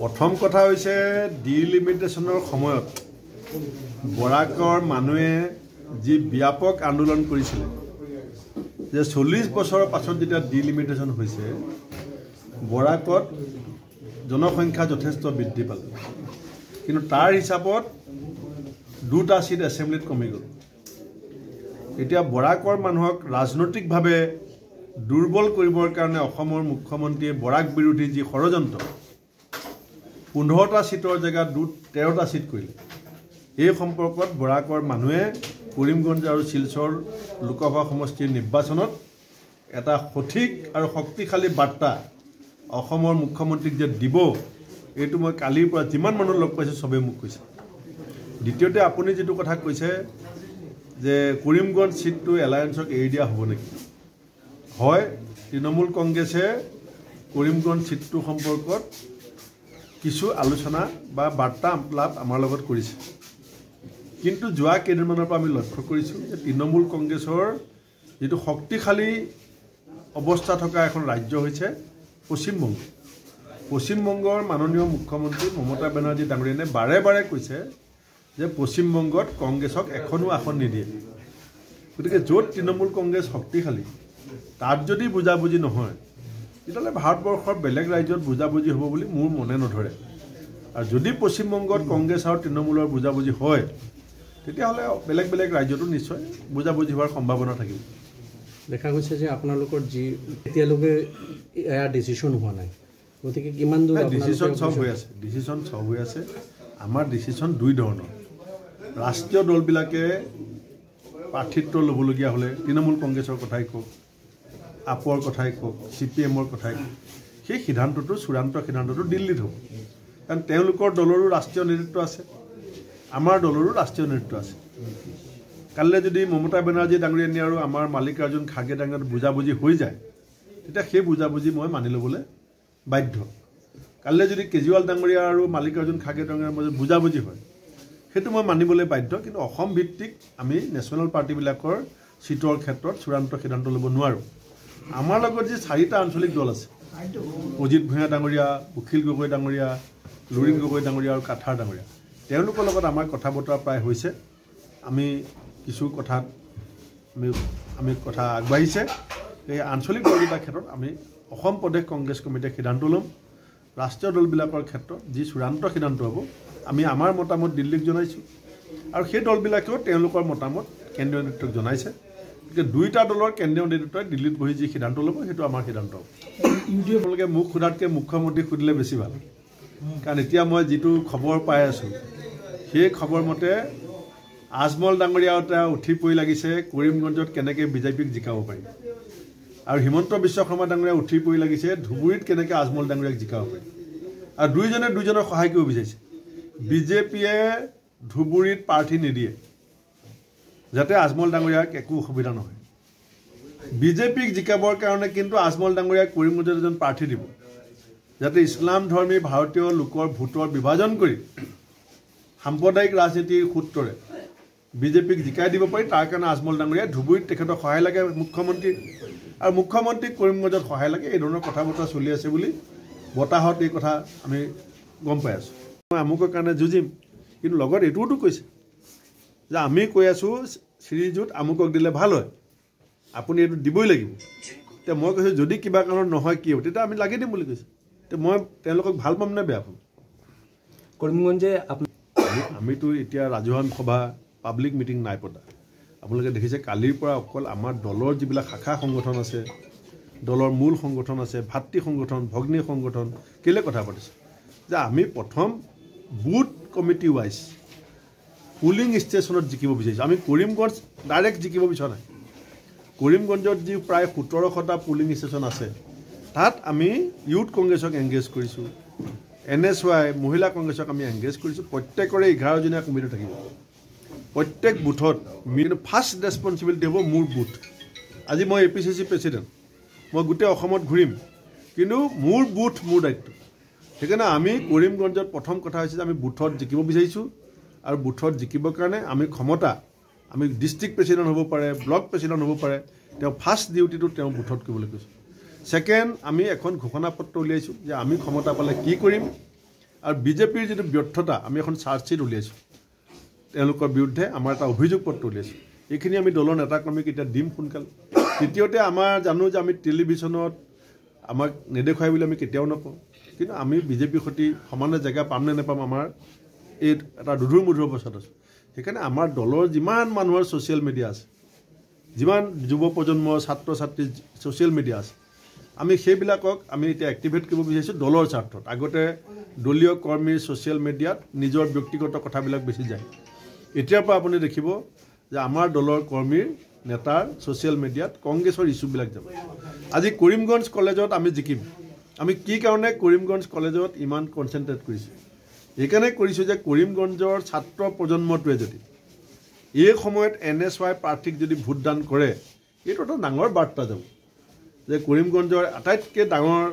প্ৰথম কথা হৈছে ডিলিমিটেশ্যনৰ সময়ত বৰাকৰ মানুহে যি ব্যাপক আন্দোলন কৰিছিলে যে চল্লিছ বছৰৰ পাছত যেতিয়া ডিলিমিটেশ্যন হৈছে বৰাকত জনসংখ্যা যথেষ্ট বৃদ্ধি পাল কিন্তু তাৰ হিচাপত দুটা চিট এছেম্বলিত কমি গ'ল এতিয়া বৰাকৰ মানুহক ৰাজনৈতিকভাৱে দুৰ্বল কৰিবৰ কাৰণে অসমৰ মুখ্যমন্ত্ৰীয়ে বৰাক বিৰোধী যি ষড়যন্ত্ৰ পোন্ধৰটা ছিটৰ জেগাত দু তেৰটা ছিট কৰিলে এই সম্পৰ্কত বৰাকৰ মানুহে কৰিমগঞ্জ আৰু শিলচৰ লোকসভা সমষ্টিৰ নিৰ্বাচনত এটা সঠিক আৰু শক্তিশালী বাৰ্তা অসমৰ মুখ্যমন্ত্ৰীক যে দিব এইটো মই কালিৰ পৰা যিমান মানুহ লগ পাইছোঁ চবেই মোক কৈছে দ্বিতীয়তে আপুনি যিটো কথা কৈছে যে কৰিমগঞ্জ ছিটটো এলায়েঞ্চক এৰি দিয়া হ'ব নেকি হয় তৃণমূল কংগ্ৰেছে কৰিমগঞ্জ ছিটটো সম্পৰ্কত কিছু আলোচনা বা বাৰ্তা লাভ আমাৰ লগত কৰিছে কিন্তু যোৱা কেইদিনমানৰ পৰা আমি লক্ষ্য কৰিছোঁ যে তৃণমূল কংগ্ৰেছৰ যিটো শক্তিশালী অৱস্থা থকা এখন ৰাজ্য হৈছে পশ্চিমবংগ পশ্চিমবংগৰ মাননীয় মুখ্যমন্ত্ৰী মমতা বেনাৰ্জী ডাঙৰীয়ানে বাৰে বাৰে কৈছে যে পশ্চিমবংগত কংগ্ৰেছক এখনো আসন নিদিয়ে গতিকে য'ত তৃণমূল কংগ্ৰেছ শক্তিশালী তাত যদি বুজাবুজি নহয় তেতিয়াহ'লে ভাৰতবৰ্ষৰ বেলেগ ৰাজ্যত বুজাবুজি হ'ব বুলি মোৰ মনে নধৰে আৰু যদি পশ্চিমবংগত কংগ্ৰেছ আৰু তৃণমূলৰ বুজাবুজি হয় তেতিয়াহ'লে বেলেগ বেলেগ ৰাজ্যতো নিশ্চয় বুজাবুজি হোৱাৰ সম্ভাৱনা থাকিব দেখা গৈছে যে আপোনালোকৰ যি এতিয়ালৈকে এয়া ডিচিশ্যন হোৱা নাই গতিকে কিমান ডিচিশ্যন চব হৈ আছে ডিচিশ্যন চব হৈ আছে আমাৰ ডিচিশ্যন দুই ধৰণৰ ৰাষ্ট্ৰীয় দলবিলাকে প্ৰাৰ্থিত্ব ল'বলগীয়া হ'লে তৃণমূল কংগ্ৰেছৰ কথাই কওক আপৰ কথাই কওক চি পি এমৰ কথাই কওক সেই সিদ্ধান্তটো চূড়ান্ত সিদ্ধান্তটো দিল্লীত হ'ব কাৰণ তেওঁলোকৰ দলৰো ৰাষ্ট্ৰীয় নেতৃত্ব আছে আমাৰ দলৰো ৰাষ্ট্ৰীয় নেতৃত্ব আছে কাইলৈ যদি মমতা বেনাৰ্জী ডাঙৰীয়ানী আৰু আমাৰ মালিকাৰ্জুন খাৰ্গে ডাঙৰ বুজাবুজি হৈ যায় তেতিয়া সেই বুজাবুজি মই মানি ল'বলৈ বাধ্য কাইলৈ যদি কেজৰিৱাল ডাঙৰীয়া আৰু মালিকাৰ্জুন খাৰ্গে ডাঙৰীয়াৰ মাজত বুজাবুজি হয় সেইটো মই মানিবলৈ বাধ্য কিন্তু অসম ভিত্তিক আমি নেশ্যনেল পাৰ্টিবিলাকৰ চিটৰ ক্ষেত্ৰত চূড়ান্ত সিদ্ধান্ত ল'ব নোৱাৰোঁ আমাৰ লগত যে চাৰিটা আঞ্চলিক দল আছে অজিত ভূঞা ডাঙৰীয়া অখিল গগৈ ডাঙৰীয়া লুৰিণ গগৈ ডাঙৰীয়া আৰু কাঠাৰ ডাঙৰীয়া তেওঁলোকৰ লগত আমাৰ কথা বতৰা প্ৰায় হৈছে আমি কিছু কথাত আমি আমি কথা আগবাঢ়িছে এই আঞ্চলিক দলবিলাক ক্ষেত্ৰত আমি অসম প্ৰদেশ কংগ্ৰেছ কমিটিয়ে সিদ্ধান্ত ল'ম ৰাষ্ট্ৰীয় দলবিলাকৰ ক্ষেত্ৰত যি চূড়ান্ত সিদ্ধান্ত হ'ব আমি আমাৰ মতামত দিল্লীক জনাইছোঁ আৰু সেই দলবিলাকেও তেওঁলোকৰ মতামত কেন্দ্ৰীয় নেতৃত্বক জনাইছে গতিকে দুইটা দলৰ কেন্দ্ৰীয় নেতৃত্বই দিল্লীত বহি যি সিদ্ধান্ত ল'ব সেইটো আমাৰ সিদ্ধান্ত ইউ ডি মোক সোধাতকৈ মুখ্যমন্ত্ৰীক সুধিলে বেছি ভাল কাৰণ এতিয়া মই যিটো খবৰ পাই আছোঁ সেই খবৰ মতে আজমল ডাঙৰীয়া এটা উঠি পৰি লাগিছে কৰিমগঞ্জত কেনেকৈ বিজেপিক জিকাব পাৰি আৰু হিমন্ত বিশ্ব শৰ্মা ডাঙৰীয়া উঠি পৰি লাগিছে ধুবুৰীত কেনেকৈ আজমল ডাঙৰীয়াক জিকাব পাৰি আৰু দুইজনে দুইজনক সহায় কৰিব বিচাৰিছে বিজেপিয়ে ধুবুৰীত প্ৰাৰ্থী নিদিয়ে যাতে আজমল ডাঙৰীয়াক একো অসুবিধা নহয় বিজেপিক জিকাবৰ কাৰণে কিন্তু আজমল ডাঙৰীয়াক কৰিমগঞ্জত এজন প্ৰাৰ্থী দিব যাতে ইছলাম ধৰ্মী ভাৰতীয় লোকৰ ভোটৰ বিভাজন কৰি সাম্প্ৰদায়িক ৰাজনীতিৰ সূত্ৰৰে বিজেপিক জিকাই দিব পাৰি তাৰ কাৰণে আজমল ডাঙৰীয়াই ধুবুৰীত তেখেতক সহায় লাগে মুখ্যমন্ত্ৰী আৰু মুখ্যমন্ত্ৰীক কৰিমগঞ্জত সহায় লাগে এই ধৰণৰ কথা বতৰা চলি আছে বুলি বতাহত এই কথা আমি গম পাই আছোঁ মই আমুকৰ কাৰণে যুঁজিম কিন্তু লগত এইটোওতো কৈছে যে আমি কৈ আছোঁ শ্ৰীযুত আমুকক দিলে ভাল হয় আপুনি এইটো দিবই লাগিব এতিয়া মই কৈছোঁ যদি কিবা কাৰণত নহয় কি হ'ব তেতিয়া আমি লাগি দিম বুলি কৈছোঁ তে মই তেওঁলোকক ভাল পাম নে বেয়া পাম কৰিমগঞ্জে আপুনি আমিতো এতিয়া ৰাজহুৱা সভা পাব্লিক মিটিং নাই পতা আপোনালোকে দেখিছে কালিৰ পৰা অকল আমাৰ দলৰ যিবিলাক শাখা সংগঠন আছে দলৰ মূল সংগঠন আছে ভাতৃ সংগঠন ভগ্নী সংগঠন কেলৈ কথা পাতিছে যে আমি প্ৰথম বুথ কমিটি ৱাইজ পুলিং ষ্টেচনত জিকিব বিচাৰিছোঁ আমি কৰিমগঞ্জ ডাইৰেক্ট জিকিব বিচৰা নাই কৰিমগঞ্জত যি প্ৰায় সোতৰশটা পুলিং ষ্টেচন আছে তাত আমি ইউথ কংগ্ৰেছক এংগেজ কৰিছোঁ এন এছ ৱাই মহিলা কংগ্ৰেছক আমি এংগেজ কৰিছোঁ প্ৰত্যেকৰে এঘাৰজনীয়া কমিটি থাকিব প্ৰত্যেক বুথত মেইন ফাৰ্ষ্ট ৰেছপনচিবিলিটি হ'ব মোৰ বুথ আজি মই A P C C president মই গোটেই অসমত ঘূৰিম কিন্তু মোৰ বুথ মোৰ দায়িত্ব সেইকাৰণে আমি কৰিমগঞ্জত প্ৰথম কথা হৈছে যে আমি বুথত জিকিব বিচাৰিছোঁ আৰু বুথত জিকিবৰ কাৰণে আমি ক্ষমতা আমি ডিষ্ট্ৰিক্ট প্ৰেচিডেণ্ট হ'ব পাৰে ব্লক প্ৰেচিডেণ্ট হ'ব পাৰে তেওঁ ফাৰ্ষ্ট ডিউটিটো তেওঁ বুথত কৰিবলৈ কৈছোঁ ছেকেণ্ড আমি এখন ঘোষণা পত্ৰ উলিয়াইছোঁ যে আমি ক্ষমতা পালে কি কৰিম আৰু বিজেপিৰ যিটো ব্যৰ্থতা আমি এখন চাৰ্জশ্বীট উলিয়াইছোঁ তেওঁলোকৰ বিৰুদ্ধে আমাৰ এটা অভিযোগ পত্ৰ উলিয়াইছোঁ এইখিনি আমি দলৰ নেতাকৰ্মীক এতিয়া দিম সোনকালে তৃতীয়তে আমাৰ জানো যে আমি টেলিভিশ্যনত আমাক নেদেখুৱাই বুলি আমি কেতিয়াও নকওঁ কিন্তু আমি বিজেপিৰ সৈতে সমানে জেগা পাম নে নেপাম আমাৰ এই এটা দুধুৰ মধুৰ পাছত আছে সেইকাৰণে আমাৰ দলৰ যিমান মানুহৰ ছ'চিয়েল মিডিয়া আছে যিমান যুৱ প্ৰজন্মৰ ছাত্ৰ ছাত্ৰী ছ'চিয়েল মিডিয়া আছে আমি সেইবিলাকক আমি এতিয়া এক্টিভেট কৰিব বিচাৰিছোঁ দলৰ স্বাৰ্থত আগতে দলীয় কৰ্মীৰ ছ'চিয়েল মিডিয়াত নিজৰ ব্যক্তিগত কথাবিলাক বেছি যায় এতিয়াৰ পৰা আপুনি দেখিব যে আমাৰ দলৰ কৰ্মীৰ নেতাৰ ছ'চিয়েল মিডিয়াত কংগ্ৰেছৰ ইছ্যুবিলাক যাব আজি কৰিমগঞ্জ কলেজত আমি জিকিম আমি কি কাৰণে কৰিমগঞ্জ কলেজত ইমান কনচেনট্ৰেট কৰিছোঁ সেইকাৰণে কৰিছোঁ যে কৰিমগঞ্জৰ ছাত্ৰ প্ৰজন্মটোৱে যদি এই সময়ত এন এছ ৱাই প্ৰাৰ্থীক যদি ভোটদান কৰে এইটো এটা ডাঙৰ বাৰ্তা যাব যে কৰিমগঞ্জৰ আটাইতকৈ ডাঙৰ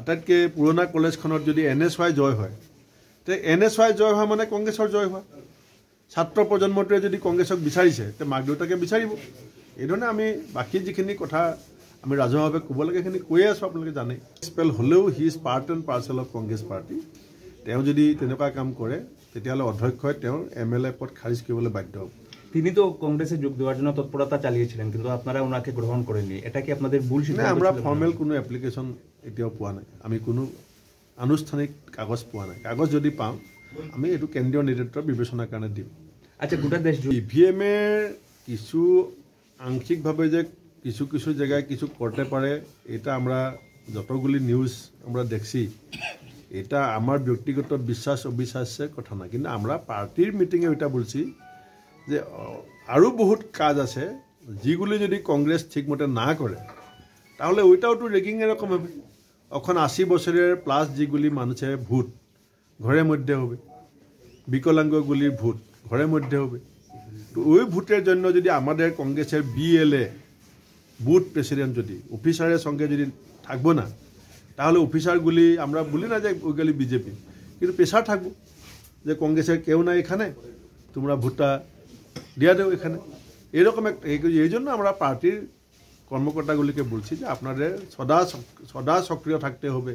আটাইতকৈ পুৰণা কলেজখনত যদি এন এছ ৱাই জয় হয় তে এন এছ ৱাই জয় হোৱা মানে কংগ্ৰেছৰ জয় হোৱা ছাত্ৰ প্ৰজন্মটোৱে যদি কংগ্ৰেছক বিচাৰিছে তে মাক দেউতাকে বিচাৰিব এইধৰণে আমি বাকী যিখিনি কথা আমি ৰাজহুৱাভাৱে ক'ব লাগে সেইখিনি কৈয়ে আছোঁ আপোনালোকে জানেই স্পেল হ'লেও he is part and parcel of Congress party তেওঁ যদি তেনেকুৱা কাম কৰে তেতিয়াহ'লে অধ্যক্ষই তেওঁৰ এম এল এ পদ খাৰিজ কৰিবলৈ বাধ্য হ'ব তিনি তো কংগ্রেসে যোগ দেওয়ার জন্য তৎপরতা চালিয়েছিলেন কিন্তু আপনারা ওনাকে গ্রহণ করেননি এটা কি আপনাদের ভুল সিদ্ধান্ত আমরা ফর্মাল কোনো অ্যাপ্লিকেশন এতিয়াও পোৱা নাই আমি কোনো আনুষ্ঠানিক কাগজ পোৱা নাই কাগজ যদি পাওঁ আমি এইটো কেন্দ্ৰীয় নেতৃত্বৰ বিবেচনাৰ কাৰণে দিম আচ্ছা গোটা দেশ ই ভি এমে কিছু আংশিকভাবে যে কিছু কিছু জায়গায় কিছু করতে পারে এটা আমরা যতগুলি নিউজ আমরা দেখছি এটা আমাৰ ব্যক্তিগত বিশ্বাস অবিশ্বাসে কথা নাই কিন্তু আমাৰ পাৰ্টিৰ মিটিংয়ে এটা বলছি যে আৰু বহুত কাজ আছে যেগুলি যদি কংগ্ৰেছ ঠিকমতে না কৰে তাহলে ওইটাও ৰেগিং এৰকম হবে অখন আশি বছৰেৰ প্লাস যেগুলি মানুহে ভূত ঘৰে মধ্যে হবে বিকলাঙ্গগুলিৰ ভূত ঘৰে মধ্যে হ'ব তো ওই ভূতেৰ জন্য যদি আমাদেৰ কংগ্ৰেসেৰ বিএলএ বুথ প্ৰেসিডেন্ট যদি অফিসাৰেৰ সঙ্গে যদি থাকবো না তাহলে অফিসারগুলি আমরা বলি না যে ওইগুলি বিজেপি কিন্তু পেশা থাকবো যে কংগ্রেসের কেউ না এখানে তোমরা ভোটটা দিয়া দেও এখানে এরকম একটা এই জন্য আমরা পার্টির কর্মকর্তাগুলিকে বলছি যে আপনাদের সদা সদা সক্রিয় থাকতে হবে